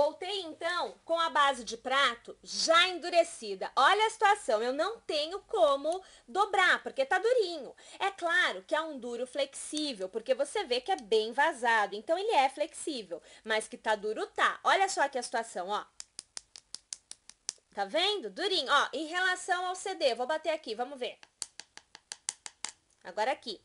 Voltei então com a base de prato já endurecida. Olha a situação, eu não tenho como dobrar, porque tá durinho. É claro que é um duro flexível, porque você vê que é bem vazado, então ele é flexível, mas que tá duro tá. Olha só aqui a situação, ó. Tá vendo? Durinho, ó, em relação ao CD, vou bater aqui, vamos ver. Agora aqui.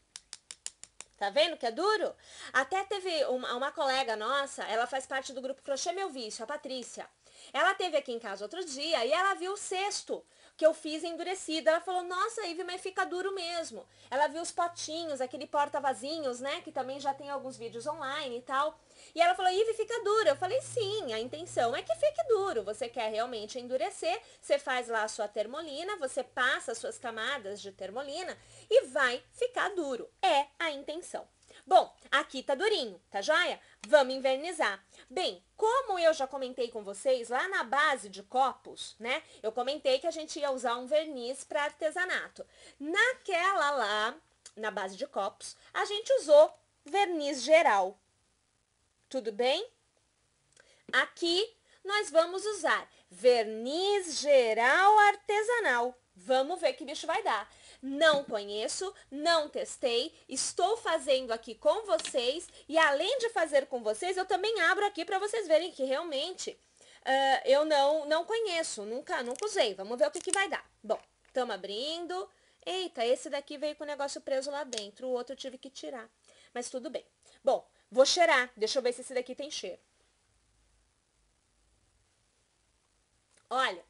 Tá vendo que é duro? Até teve uma, uma, colega nossa, ela faz parte do grupo Crochê Meu Vício, a Patrícia. Ela teve aqui em casa outro dia e ela viu o cesto que eu fiz endurecida. Ela falou, nossa, Ivy, mas fica duro mesmo. Ela viu os potinhos, aquele porta-vasinhos, né? Que também já tem alguns vídeos online e tal. E ela falou, Ivy, fica duro. Eu falei, sim, a intenção é que fique duro. Você quer realmente endurecer, você faz lá a sua termolina, você passa as suas camadas de termolina e vai ficar duro. É a intenção. Bom, aqui tá durinho, tá joia? Vamos invernizar. Bem, como eu já comentei com vocês lá na base de copos, né? Eu comentei que a gente ia usar um verniz para artesanato. Naquela lá, na base de copos, a gente usou verniz geral. Tudo bem? Aqui nós vamos usar verniz geral artesanal. Vamos ver que bicho vai dar não conheço, não testei, estou fazendo aqui com vocês e além de fazer com vocês, eu também abro aqui para vocês verem que realmente uh, eu não, não conheço, nunca, nunca usei. Vamos ver o que, que vai dar. Bom, estamos abrindo. Eita, esse daqui veio com o negócio preso lá dentro, o outro eu tive que tirar. Mas tudo bem. Bom, vou cheirar. Deixa eu ver se esse daqui tem cheiro. Olha,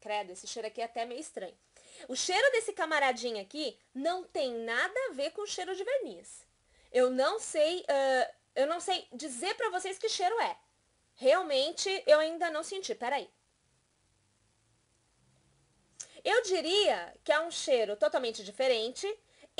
credo, esse cheiro aqui é até meio estranho. O cheiro desse camaradinho aqui não tem nada a ver com o cheiro de verniz. Eu não sei, uh, eu não sei dizer para vocês que cheiro é. Realmente, eu ainda não senti. Peraí. Eu diria que é um cheiro totalmente diferente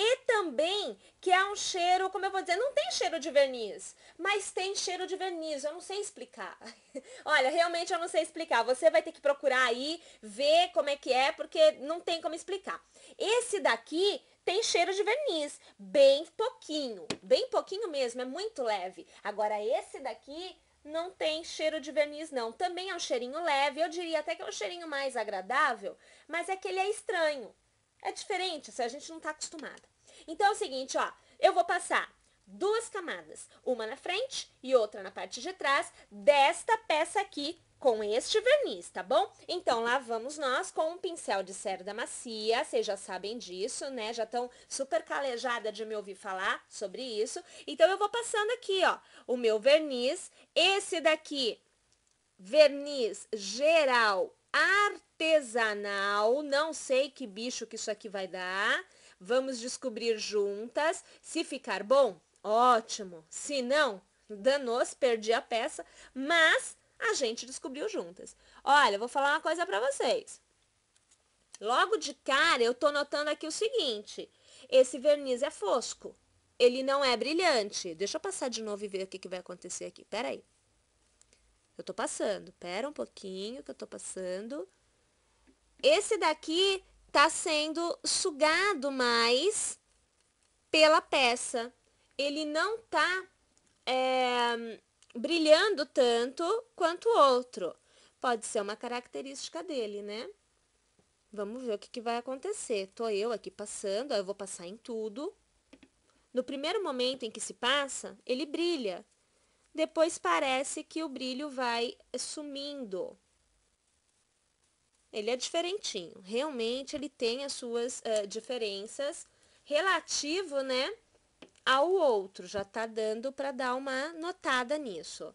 e também que é um cheiro, como eu vou dizer, não tem cheiro de verniz, mas tem cheiro de verniz, eu não sei explicar. Olha, realmente eu não sei explicar. Você vai ter que procurar aí, ver como é que é, porque não tem como explicar. Esse daqui tem cheiro de verniz, bem pouquinho, bem pouquinho mesmo, é muito leve. Agora esse daqui não tem cheiro de verniz, não. Também é um cheirinho leve, eu diria até que é um cheirinho mais agradável, mas é que ele é estranho. É diferente, se a gente não está acostumada. Então é o seguinte, ó, eu vou passar duas camadas, uma na frente e outra na parte de trás desta peça aqui com este verniz, tá bom? Então, lá vamos nós com um pincel de cerda macia, vocês já sabem disso, né? Já estão super calejada de me ouvir falar sobre isso. Então, eu vou passando aqui, ó, o meu verniz. Esse daqui, verniz geral artesanal, não sei que bicho que isso aqui vai dar, Vamos descobrir juntas. Se ficar bom, ótimo. Se não, danos, perdi a peça, mas a gente descobriu juntas. Olha, vou falar uma coisa para vocês. Logo de cara, eu tô notando aqui o seguinte: esse verniz é fosco, ele não é brilhante. Deixa eu passar de novo e ver o que, que vai acontecer aqui. Pera aí. Eu tô passando. Pera um pouquinho que eu tô passando. Esse daqui está sendo sugado mais pela peça. Ele não está é, brilhando tanto quanto o outro. Pode ser uma característica dele, né? Vamos ver o que, que vai acontecer. Tô eu aqui passando, ó, eu vou passar em tudo. No primeiro momento em que se passa, ele brilha. Depois parece que o brilho vai sumindo. Ele é diferentinho. Realmente ele tem as suas uh, diferenças relativo, né, ao outro. Já tá dando para dar uma notada nisso.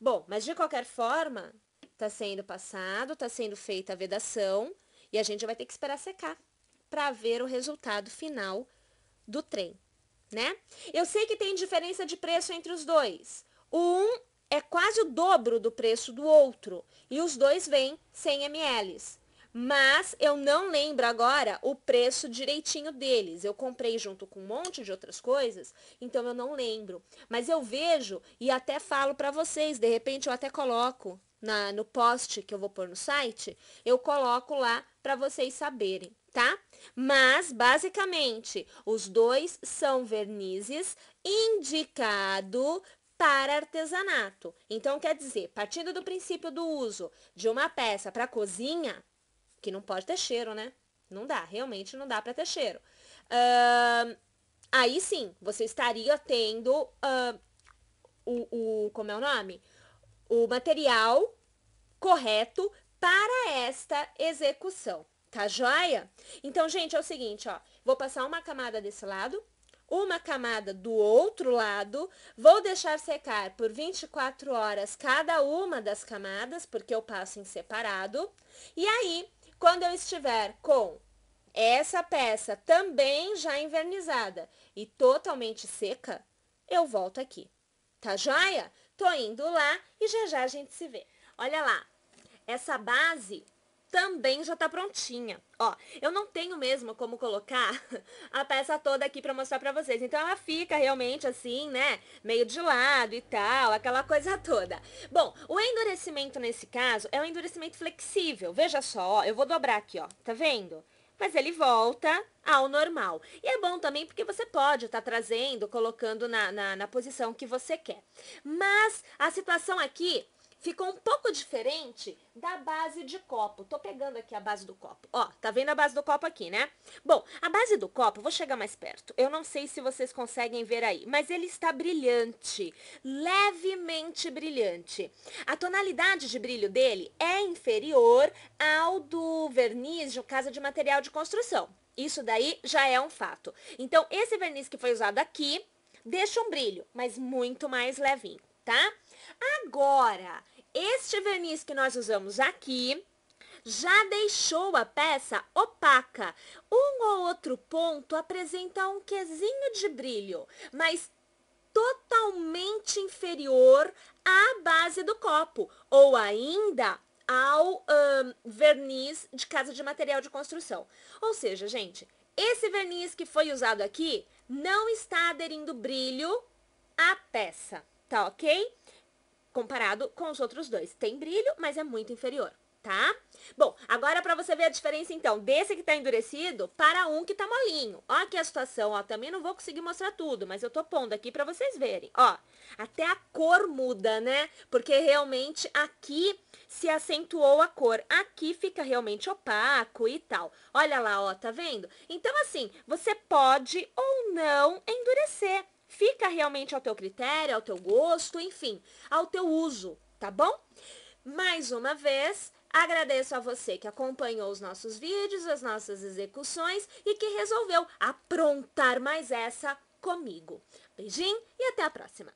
Bom, mas de qualquer forma, tá sendo passado, tá sendo feita a vedação e a gente vai ter que esperar secar para ver o resultado final do trem, né? Eu sei que tem diferença de preço entre os dois. O um é quase o dobro do preço do outro e os dois vêm 100 ml. Mas eu não lembro agora o preço direitinho deles. Eu comprei junto com um monte de outras coisas, então eu não lembro. Mas eu vejo e até falo para vocês, de repente eu até coloco na, no post que eu vou pôr no site, eu coloco lá para vocês saberem, tá? Mas, basicamente, os dois são vernizes indicado para artesanato. Então, quer dizer, partindo do princípio do uso de uma peça para cozinha, que não pode ter cheiro, né? Não dá, realmente não dá para ter cheiro. Uh, aí sim, você estaria tendo uh, o, o, como é o nome? O material correto para esta execução, tá joia? Então, gente, é o seguinte, ó, vou passar uma camada desse lado, uma camada do outro lado, vou deixar secar por 24 horas cada uma das camadas, porque eu passo em separado. E aí, quando eu estiver com essa peça também já envernizada e totalmente seca, eu volto aqui. Tá joia? Tô indo lá e já já a gente se vê. Olha lá, essa base também já tá prontinha. Ó, eu não tenho mesmo como colocar a peça toda aqui pra mostrar pra vocês. Então, ela fica realmente assim, né, meio de lado e tal, aquela coisa toda. Bom, o endurecimento nesse caso é um endurecimento flexível. Veja só, ó, eu vou dobrar aqui, ó, tá vendo? Mas ele volta ao normal. E é bom também porque você pode estar tá trazendo, colocando na, na, na posição que você quer. Mas a situação aqui ficou um pouco diferente da base de copo. Tô pegando aqui a base do copo. Ó, tá vendo a base do copo aqui, né? Bom, a base do copo, vou chegar mais perto. Eu não sei se vocês conseguem ver aí, mas ele está brilhante, levemente brilhante. A tonalidade de brilho dele é inferior ao do verniz de casa de material de construção. Isso daí já é um fato. Então, esse verniz que foi usado aqui deixa um brilho, mas muito mais levinho, tá? Agora, este verniz que nós usamos aqui já deixou a peça opaca. Um ou outro ponto apresenta um quesinho de brilho, mas totalmente inferior à base do copo, ou ainda ao um, verniz de casa de material de construção. Ou seja, gente, esse verniz que foi usado aqui não está aderindo brilho à peça, tá ok? comparado com os outros dois. Tem brilho, mas é muito inferior, tá? Bom, agora para você ver a diferença, então, desse que tá endurecido para um que tá molinho. Ó aqui a situação, ó, também não vou conseguir mostrar tudo, mas eu tô pondo aqui para vocês verem. Ó, até a cor muda, né? Porque realmente aqui se acentuou a cor. Aqui fica realmente opaco e tal. Olha lá, ó, tá vendo? Então, assim, você pode ou não endurecer. Fica realmente ao teu critério, ao teu gosto, enfim, ao teu uso, tá bom? Mais uma vez, Agradeço a você que acompanhou os nossos vídeos, as nossas execuções e que resolveu aprontar mais essa comigo. Beijinho e até a próxima!